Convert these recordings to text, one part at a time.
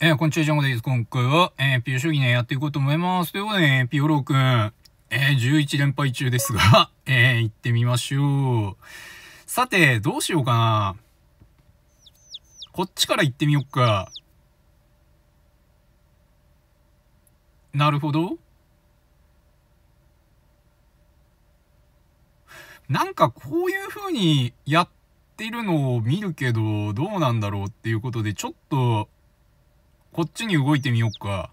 えー、こんにちは、ジャンゴです。今回は、えー、ピオ将棋ね、やっていこうと思います。ということで、ね、ピオローくん、えー、11連敗中ですが、えー、行ってみましょう。さて、どうしようかな。こっちから行ってみよっか。なるほど。なんかこういう風にやってるのを見るけど、どうなんだろうっていうことで、ちょっと、こっちに動いてみよっか。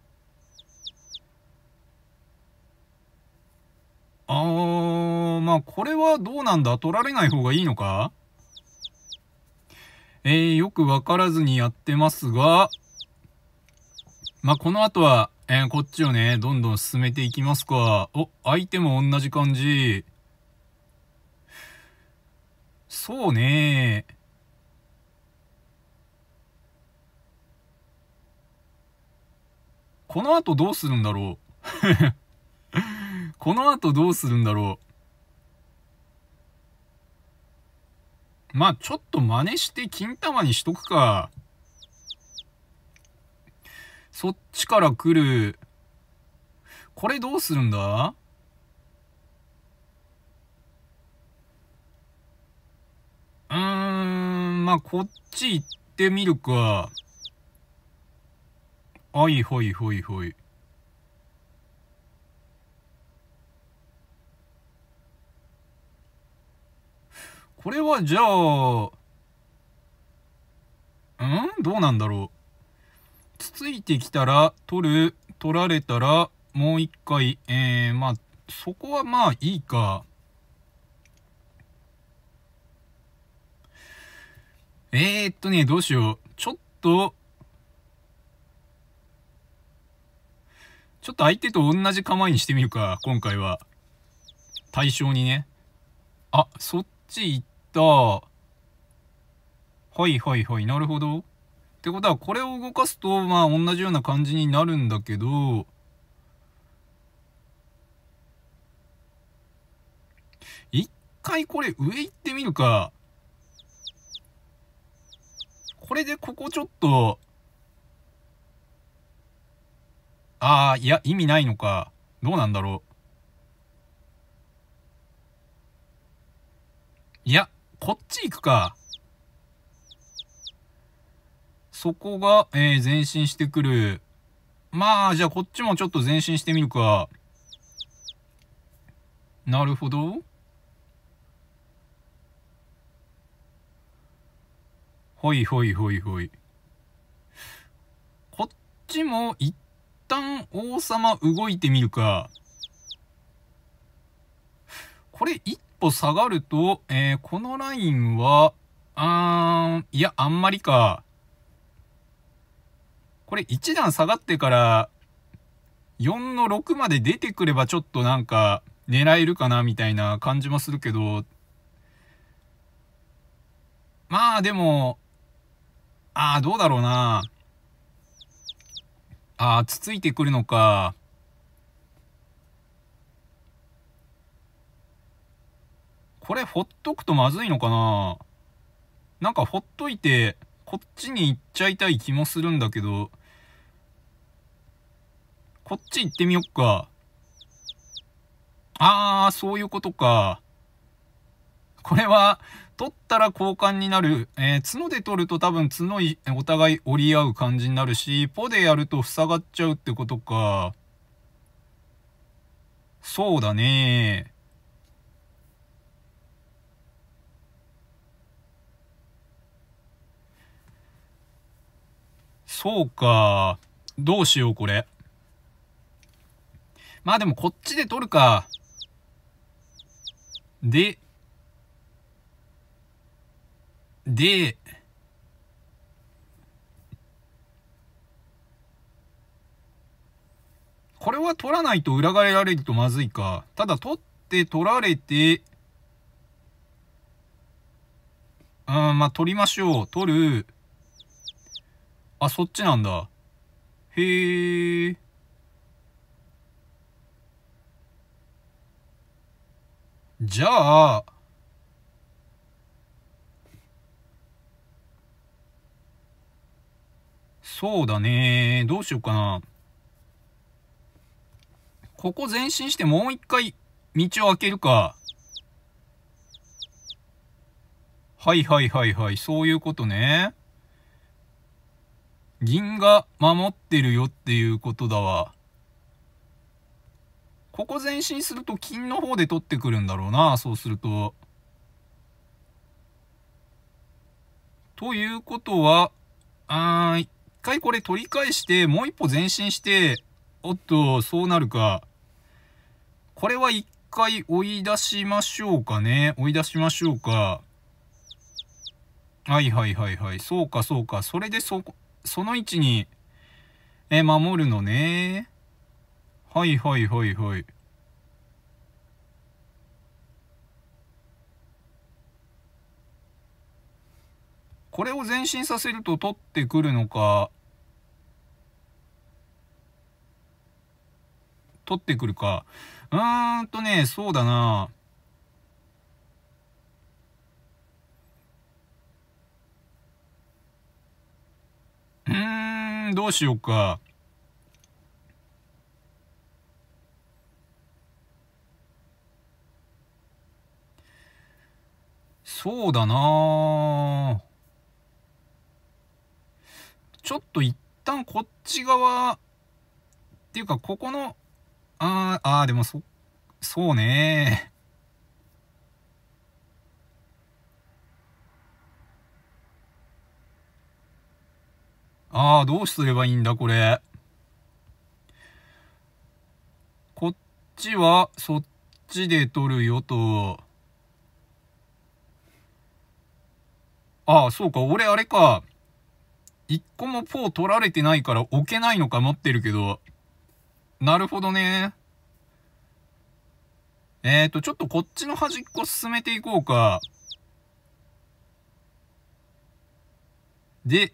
あー、まあこれはどうなんだ取られない方がいいのかえー、よくわからずにやってますが、まあこの後は、えー、こっちをね、どんどん進めていきますか。お、相手も同じ感じ。そうねこの後どうするんだろう この後どうするんだろうまあちょっと真似して金玉にしとくか。そっちから来る。これどうするんだうーん、まあこっち行ってみるか。はいはいはいはい。これはじゃあ、んどうなんだろう。つついてきたら、取る、取られたら、もう一回、えー、まあ、そこはまあいいか。えー、っとね、どうしよう。ちょっと、ちょっと相手と同じ構えにしてみるか、今回は。対象にね。あ、そっち行った。はいはいはい、なるほど。ってことは、これを動かすと、まあ、同じような感じになるんだけど、一回これ上行ってみるか。これでここちょっとああ、いや、意味ないのか。どうなんだろう。いや、こっち行くか。そこが、えー、前進してくる。まあ、じゃあこっちもちょっと前進してみるか。なるほど。ほいほいほいほい。こっちも行一旦王様動いてみるか。これ一歩下がると、えー、このラインは、あーいや、あんまりか。これ一段下がってから、4の6まで出てくればちょっとなんか、狙えるかなみたいな感じもするけど、まあでも、ああ、どうだろうな。ああ、つついてくるのか。これほっとくとまずいのかななんかほっといて、こっちに行っちゃいたい気もするんだけど、こっち行ってみよっか。あー、そういうことか。これは、取ったら交換になる、えー、角で取ると多分角いお互い折り合う感じになるしポでやると塞がっちゃうってことかそうだねそうかどうしようこれまあでもこっちで取るかでで、これは取らないと裏返られるとまずいか。ただ取って取られて、うん、まあ、取りましょう。取る。あ、そっちなんだ。へえ。じゃあ、そうだね。どうしようかな。ここ前進してもう一回道を開けるか。はいはいはいはい。そういうことね。銀が守ってるよっていうことだわ。ここ前進すると金の方で取ってくるんだろうな。そうすると。ということは、あーい。回これ取り返して、もう一歩前進して、おっと、そうなるか。これは一回追い出しましょうかね。追い出しましょうか。はいはいはいはい。そうかそうか。それでそ、その位置に、え、守るのね。はいはいはいはい。これを前進させると取ってくるのか。取ってくるか。うーんとね、そうだな。うーん、どうしようか。そうだなちょっと一旦こっち側っていうかここのあー、あーでもそ、そうねああ、どうすればいいんだ、これ。こっちは、そっちで取るよと。ああ、そうか、俺あれか。一個もポー取られてないから置けないのか持ってるけど。なるほどね。えっ、ー、と、ちょっとこっちの端っこ進めていこうか。で、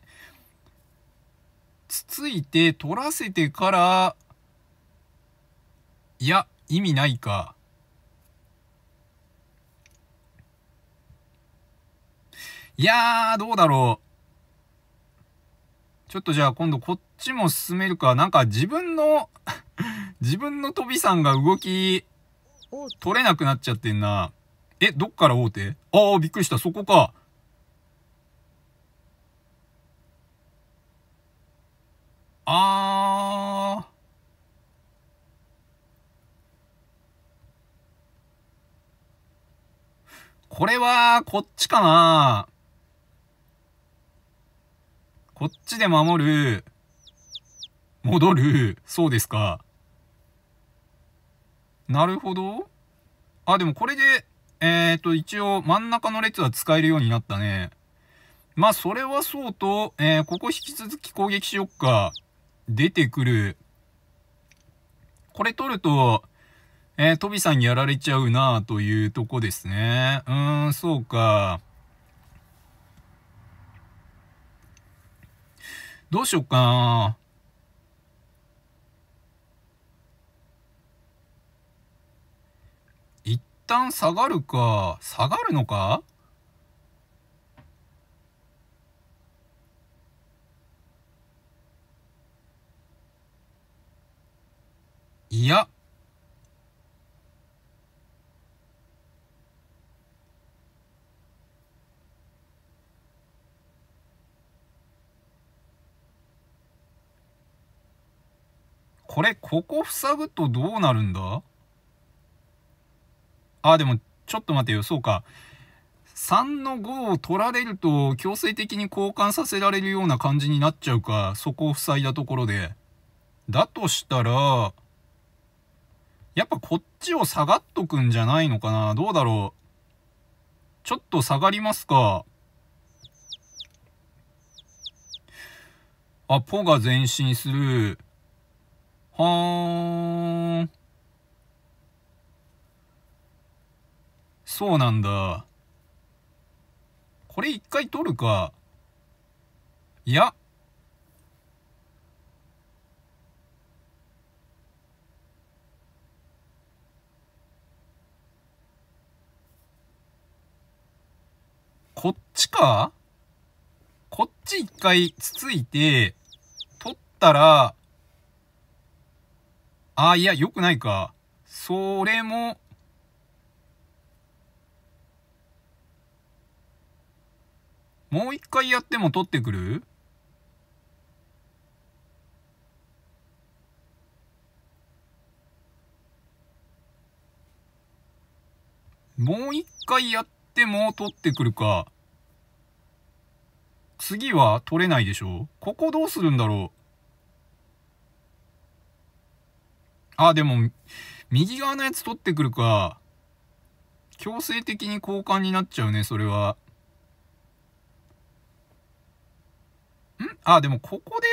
つついて取らせてから、いや、意味ないか。いやー、どうだろう。ちょっとじゃあ今度こっちも進めるか。なんか自分の自分の飛びさんが動き、取れなくなっちゃってんな。え、どっから大手ああ、びっくりした。そこか。あー。これは、こっちかなこっちで守る。戻る。そうですか。なるほど。あ、でもこれで、えっ、と、一応真ん中の列は使えるようになったね。まあ、それはそうと、えー、ここ引き続き攻撃しよっか。出てくる。これ取ると、えー、トビさんにやられちゃうなというとこですね。うーん、そうか。どうしよっかな。旦下がるか下がるのかいやこれここ塞ぐとどうなるんだあ、でも、ちょっと待てよ、そうか。3の5を取られると強制的に交換させられるような感じになっちゃうか、そこを塞いだところで。だとしたら、やっぱこっちを下がっとくんじゃないのかなどうだろうちょっと下がりますか。あ、ポが前進する。はーん。そうなんだ。これ一回取るか。いや。こっちかこっち一回つついて、取ったら、あ、いや、よくないか。それも、もう一回やっても取ってくるもう一回やっても取ってくるか。次は取れないでしょここどうするんだろうあ、でも、右側のやつ取ってくるか。強制的に交換になっちゃうね、それは。んあ、でもここで、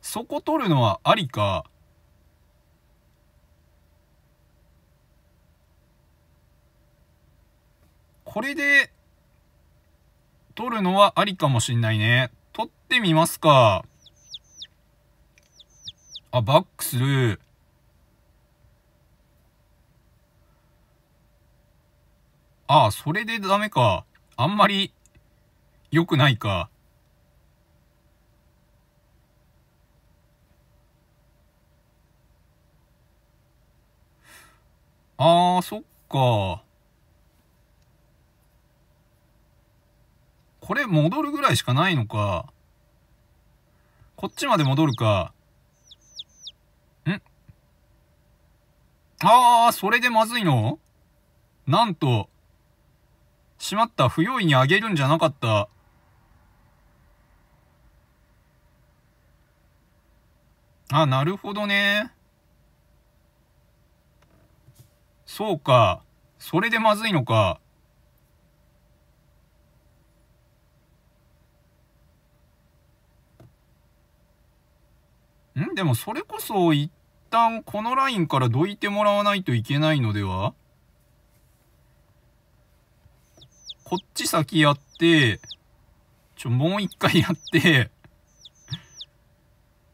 そこ取るのはありか。これで、取るのはありかもしんないね。取ってみますか。あ、バックする。ああ、それでダメか。あんまり良くないか。あー、そっか。これ戻るぐらいしかないのか。こっちまで戻るか。んああそれでまずいのなんと、しまった、不用意にあげるんじゃなかった。あ、なるほどね。そうか。それでまずいのか。んでもそれこそ一旦このラインからどいてもらわないといけないのではこっち先やって、ちょ、もう一回やって、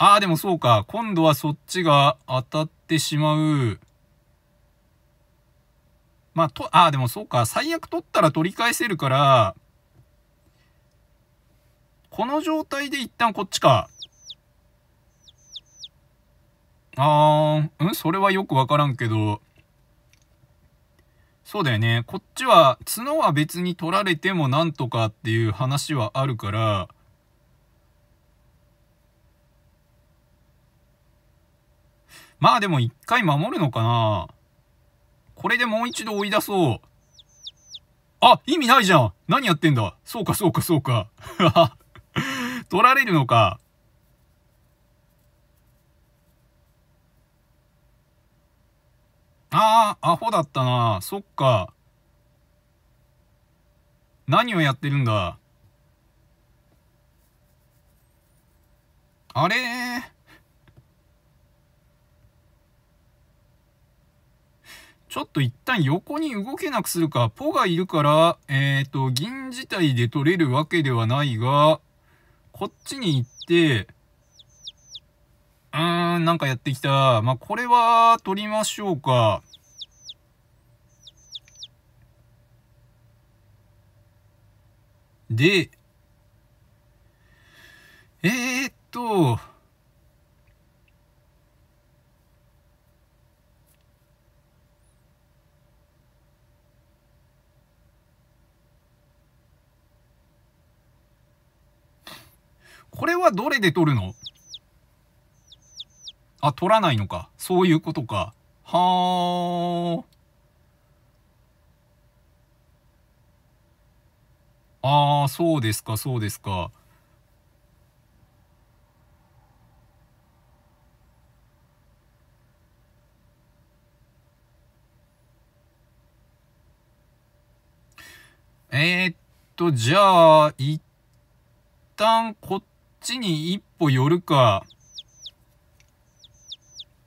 ああ、でもそうか。今度はそっちが当たってしまう。まあ、と、ああ、でもそうか。最悪取ったら取り返せるから、この状態で一旦こっちか。あー、うんそれはよくわからんけど。そうだよね。こっちは、角は別に取られてもなんとかっていう話はあるから、まあでも一回守るのかなこれでもう一度追い出そう。あ、意味ないじゃん何やってんだそうかそうかそうか。取られるのか。ああ、アホだったな。そっか。何をやってるんだあれちょっと一旦横に動けなくするか、ポがいるから、えっ、ー、と、銀自体で取れるわけではないが、こっちに行って、うーん、なんかやってきた。まあ、これは取りましょうか。で、えー、っと、これはどれで取るのあ、取らないのか。そういうことか。はあ。ああ、そうですか、そうですか。えー、っと、じゃあ、一旦こっちに一歩寄るか、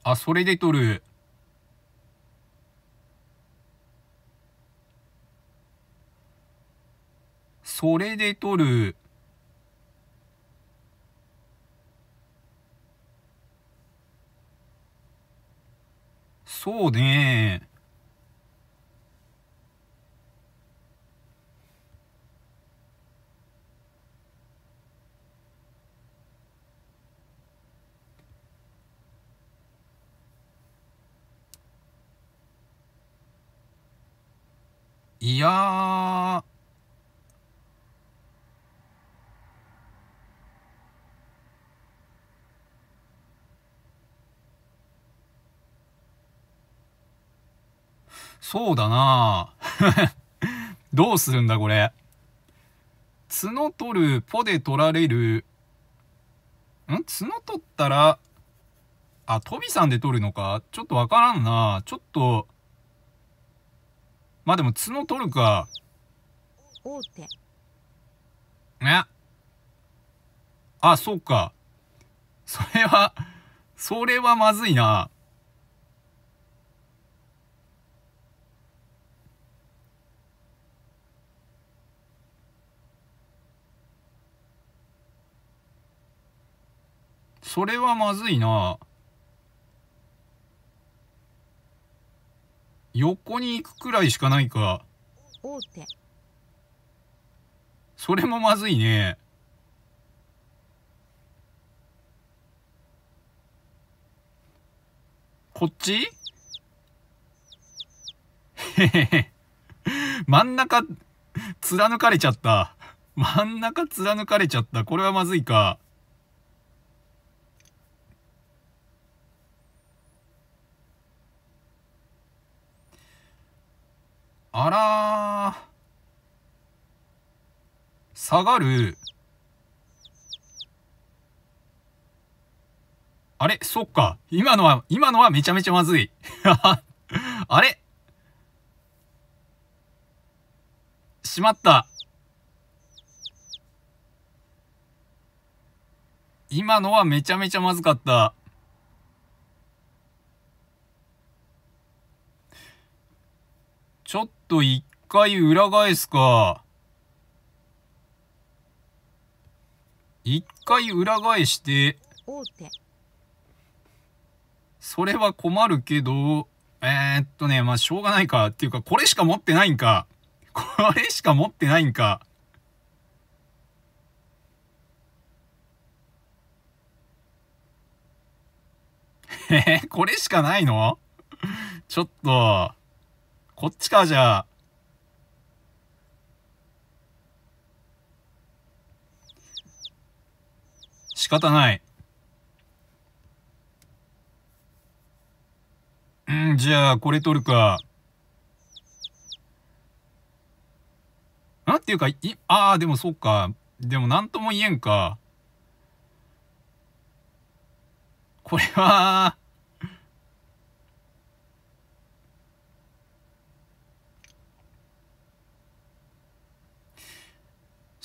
あ、それで取る。それで取る。そうねいやそうだな どうするんだこれ。角取る、ポで取られる。ん角取ったら、あ、トびさんで取るのかちょっとわからんな。ちょっと、まあでも角取るか。大手。ね。あ、そうか。それは、それはまずいな。それはまずいな。横に行くくらいしかないか。それもまずいね。こっちへへへ。真ん中、貫かれちゃった。真ん中貫かれちゃった。これはまずいか。あら下がる。あれそっか。今のは、今のはめちゃめちゃまずい。あれしまった。今のはめちゃめちゃまずかった。ちょっと一回裏返すか。一回裏返して、それは困るけど、えー、っとね、まあ、しょうがないか。っていうか、これしか持ってないんか。これしか持ってないんか。えこれしかないのちょっと。こっちか、じゃあ。仕方ない。うん、じゃあ、これ取るか。なんていうか、い、ああ、でもそうか。でもなんとも言えんか。これは、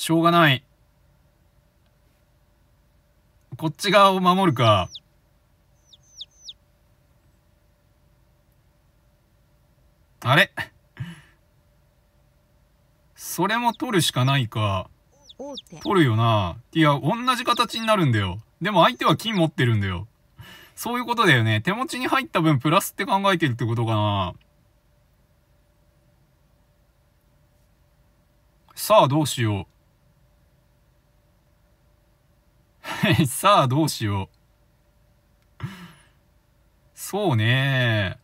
しょうがない。こっち側を守るか。あれそれも取るしかないか。取るよな。いや、同じ形になるんだよ。でも相手は金持ってるんだよ。そういうことだよね。手持ちに入った分プラスって考えてるってことかな。さあ、どうしよう。さあ、どうしよう。そうね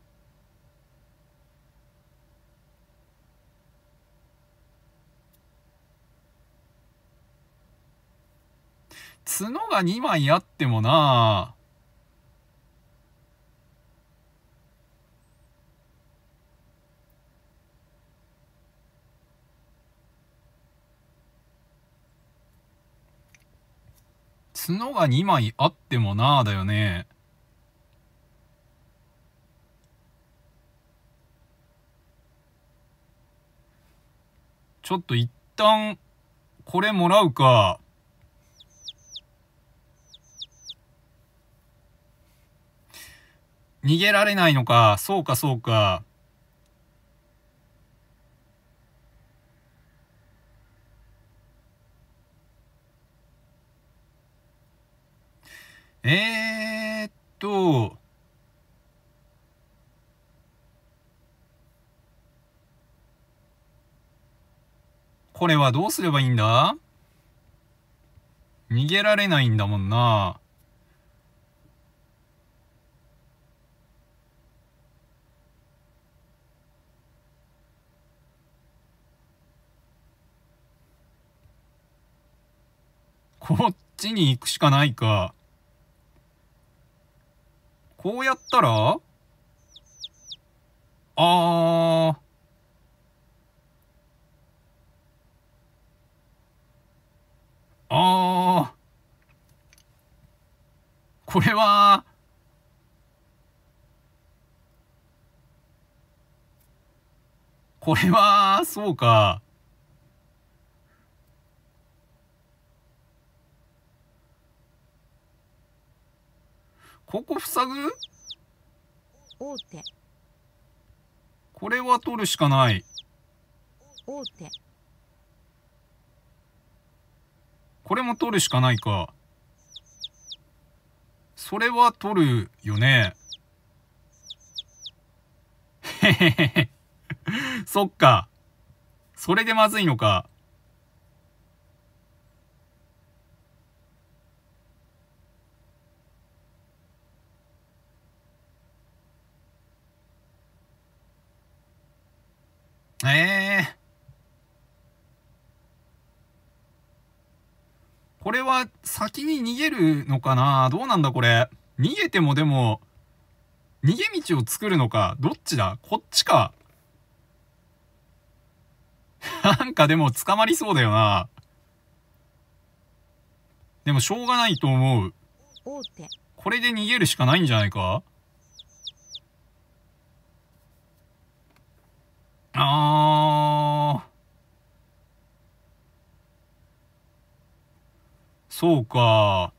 角が2枚あってもな角が2枚あってもなあだよね。ちょっと一旦、これもらうか。逃げられないのか。そうか、そうか。えー、っと、これはどうすればいいんだ逃げられないんだもんな。こっちに行くしかないか。こうやったら、あー、あー、これは、これは、そうか。ここ塞ぐ大手これは取るしかない大手これも取るしかないかそれは取るよねへへへへ そっかそれでまずいのかえー、これは先に逃げるのかなどうなんだこれ。逃げてもでも、逃げ道を作るのか。どっちだこっちか。なんかでも捕まりそうだよな。でもしょうがないと思う。これで逃げるしかないんじゃないかあそうか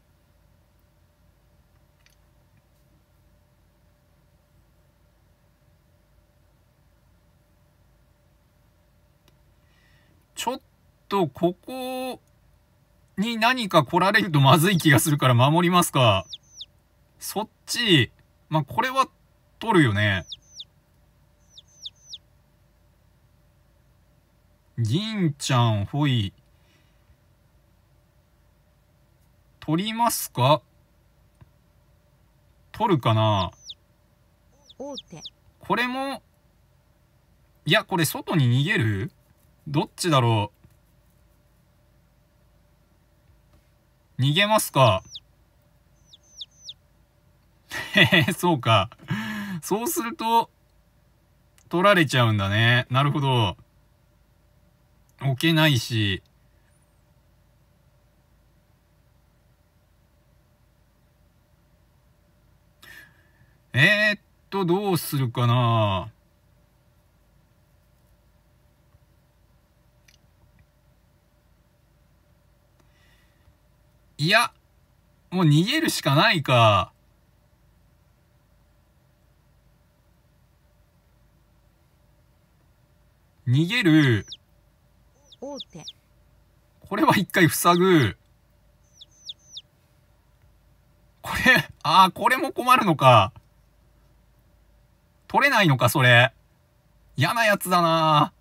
ちょっとここに何か来られるとまずい気がするから守りますか。そっち、まあ、これは取るよね。銀ちゃん、ほい。取りますか取るかなこれも、いや、これ外に逃げるどっちだろう逃げますかへへそうか。そうすると、取られちゃうんだね。なるほど。置けないし、えー、っと、どうするかなぁ。いや、もう逃げるしかないか。逃げる。大手これは一回塞ぐこれああこれも困るのか取れないのかそれ嫌なやつだな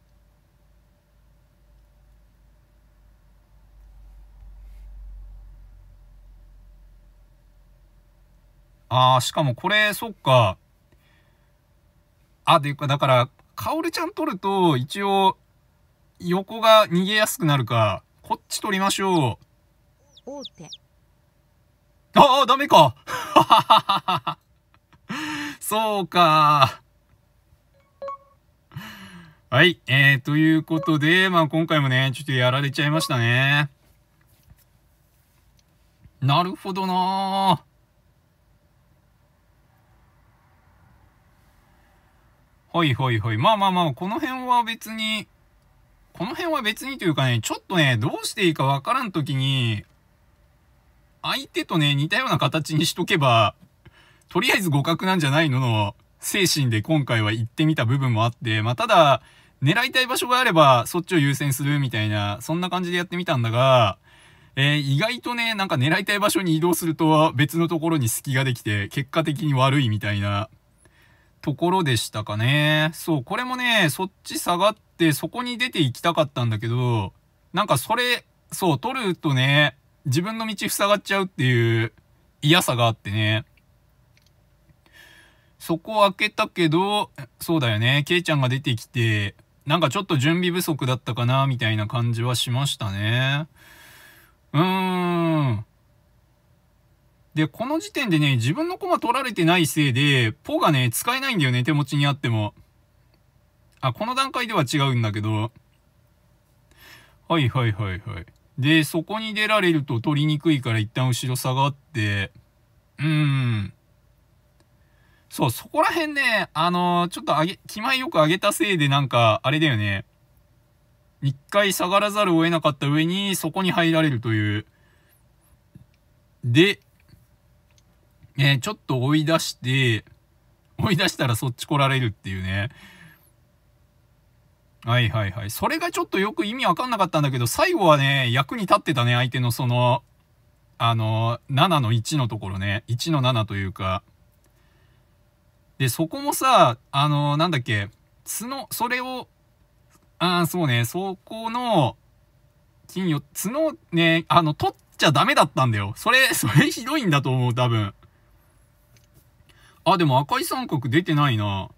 ああ、しかもこれ、そっか。あ、っていうか、だから、カオルちゃん取ると、一応、横が逃げやすくなるか。こっち取りましょう。大手。ああ、ダメか。そうか。はい。えー、ということで、まあ今回もね、ちょっとやられちゃいましたね。なるほどなはいはいはい。まあまあまあ、この辺は別に、この辺は別にというかね、ちょっとね、どうしていいかわからん時に、相手とね、似たような形にしとけば、とりあえず互角なんじゃないのの精神で今回は行ってみた部分もあって、まあ、ただ、狙いたい場所があればそっちを優先するみたいな、そんな感じでやってみたんだが、えー、意外とね、なんか狙いたい場所に移動すると別のところに隙ができて、結果的に悪いみたいなところでしたかね。そう、これもね、そっち下がって、ってそこに出て行きたかったんだけど、なんかそれ、そう、取るとね、自分の道塞がっちゃうっていう嫌さがあってね。そこ開けたけど、そうだよね、ケイちゃんが出てきて、なんかちょっと準備不足だったかな、みたいな感じはしましたね。うーん。で、この時点でね、自分の駒取られてないせいで、ポがね、使えないんだよね、手持ちにあっても。あ、この段階では違うんだけど、はいはいはいはい。で、そこに出られると取りにくいから一旦後ろ下がって、うーん。そう、そこら辺ね、あのー、ちょっと上げ、気前よく上げたせいでなんか、あれだよね。一回下がらざるを得なかった上に、そこに入られるという。で、えちょっと追い出して、追い出したらそっち来られるっていうね。はいはいはい。それがちょっとよく意味わかんなかったんだけど、最後はね、役に立ってたね、相手のその、あの、7の1のところね、1の7というか。で、そこもさ、あの、なんだっけ、角、それを、ああ、そうね、そこの、金よ、角ね、あの、取っちゃダメだったんだよ。それ、それひどいんだと思う、多分。あ、でも赤い三角出てないな。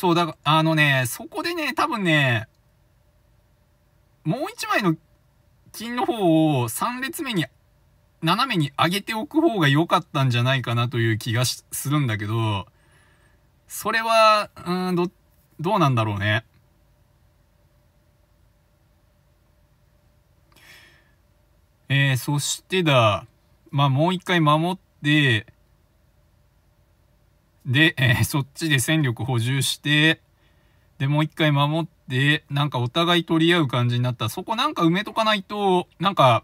そう、だから、あのね、そこでね、多分ね、もう一枚の金の方を3列目に、斜めに上げておく方が良かったんじゃないかなという気がするんだけど、それは、うん、ど、どうなんだろうね。えー、そしてだ、まあ、もう一回守って、で、えー、そっちで戦力補充して、で、もう一回守って、なんかお互い取り合う感じになった。そこなんか埋めとかないと、なんか、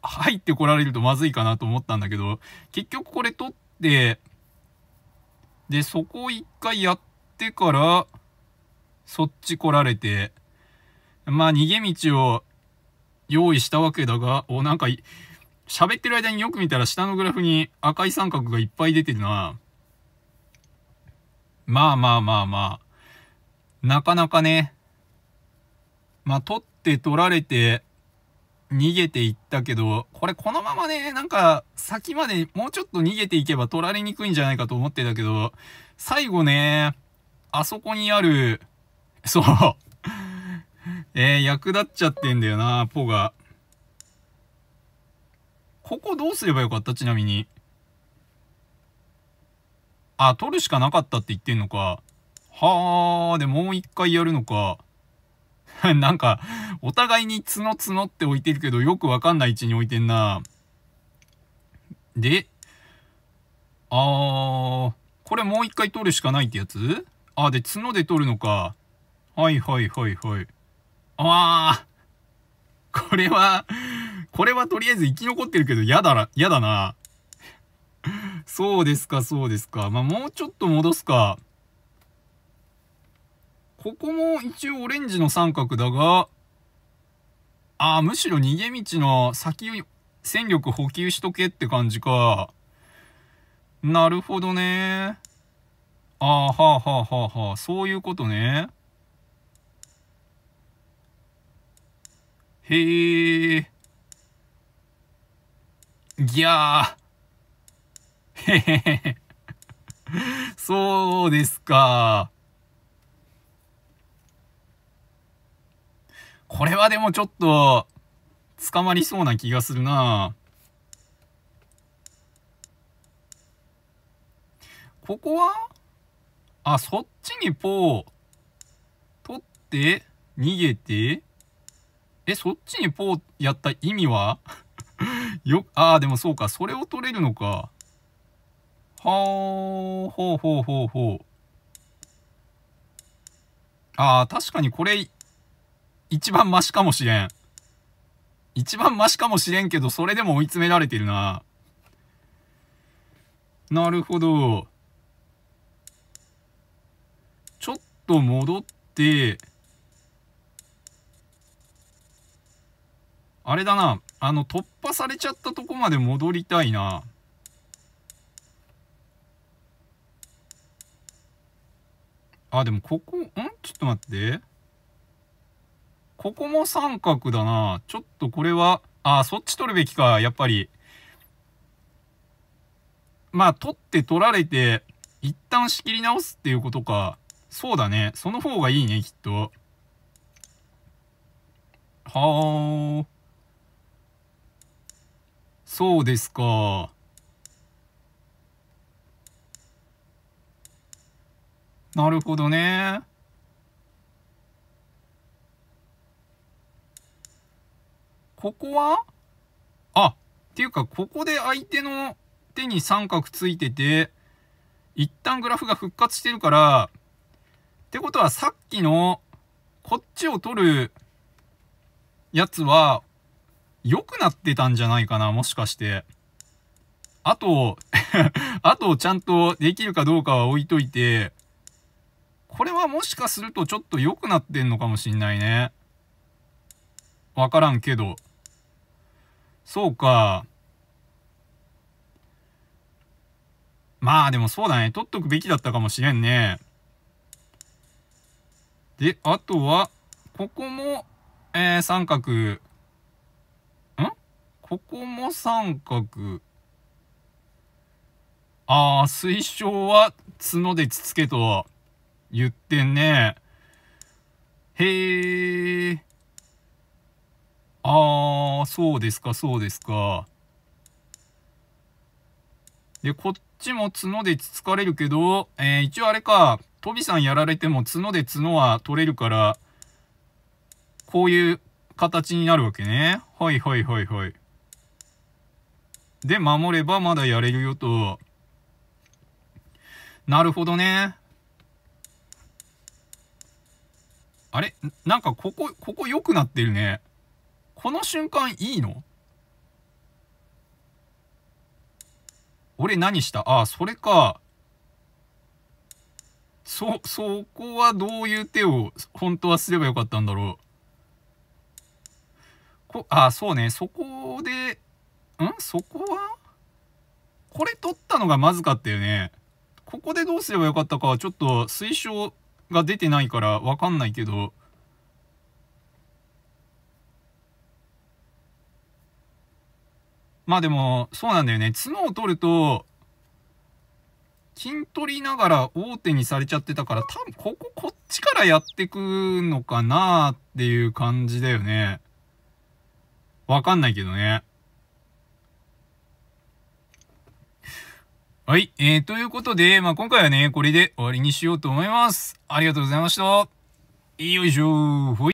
入ってこられるとまずいかなと思ったんだけど、結局これ取って、で、そこを一回やってから、そっち来られて、まあ逃げ道を用意したわけだが、お、なんか、喋ってる間によく見たら下のグラフに赤い三角がいっぱい出てるな。まあまあまあまあ、なかなかね、まあ取って取られて、逃げていったけど、これこのままね、なんか先までもうちょっと逃げていけば取られにくいんじゃないかと思ってたけど、最後ね、あそこにある、そう、えー、役立っちゃってんだよな、ポが。ここどうすればよかったちなみに。あ、取るしかなかったって言ってんのか。はあ、で、もう一回やるのか。なんか、お互いに角角って置いてるけど、よくわかんない位置に置いてんな。で、あー、これもう一回取るしかないってやつあ、で、角で取るのか。はいはいはいはい。あー、これは、これはとりあえず生き残ってるけど、やだら、やだな。そうですか、そうですか。まあ、もうちょっと戻すか。ここも一応オレンジの三角だが、ああ、むしろ逃げ道の先を、戦力補給しとけって感じか。なるほどね。ああ、はあはあはあはあ、そういうことね。へえ。ぎゃー。そうですか。これはでもちょっと、捕まりそうな気がするなここはあ、そっちにポー。取って、逃げて。え、そっちにポーやった意味は よ、ああ、でもそうか。それを取れるのか。はあ、ほうほうほうほう。ああ、確かにこれ、一番マシかもしれん。一番マシかもしれんけど、それでも追い詰められてるな。なるほど。ちょっと戻って、あれだな。あの、突破されちゃったとこまで戻りたいな。あ、でもここ、んちょっと待って。ここも三角だな。ちょっとこれは、あ、そっち取るべきか、やっぱり。まあ、取って取られて、一旦仕切り直すっていうことか。そうだね。その方がいいね、きっと。はあ。そうですか。なるほどね。ここはあ、っていうか、ここで相手の手に三角ついてて、一旦グラフが復活してるから、ってことはさっきの、こっちを取るやつは、良くなってたんじゃないかな、もしかして。あと、あとちゃんとできるかどうかは置いといて、これはもしかするとちょっと良くなってんのかもしんないね。わからんけど。そうか。まあでもそうだね。取っとくべきだったかもしれんね。で、あとは、ここも、えー、三角。んここも三角。ああ、水晶は角でつつけと。言ってんね。へー。あー、そうですか、そうですか。で、こっちも角でつつかれるけど、えー、一応あれか、トビさんやられても角で角は取れるから、こういう形になるわけね。はいはいはいはい。で、守ればまだやれるよと。なるほどね。あれなんかここ、ここ良くなってるね。この瞬間いいの俺何したああ、それか。そ、そこはどういう手を本当はすればよかったんだろう。こ、ああ、そうね。そこで、んそこはこれ取ったのがまずかったよね。ここでどうすればよかったかはちょっと推奨が出てないからわかんないけど、まあでも、そうなんだよね。角を取ると、金取りながら大手にされちゃってたから、多分こここっちからやってくのかなっていう感じだよね。わかんないけどね。はい。えー、ということで、まあ、今回はね、これで終わりにしようと思います。ありがとうございました。よいしょほい。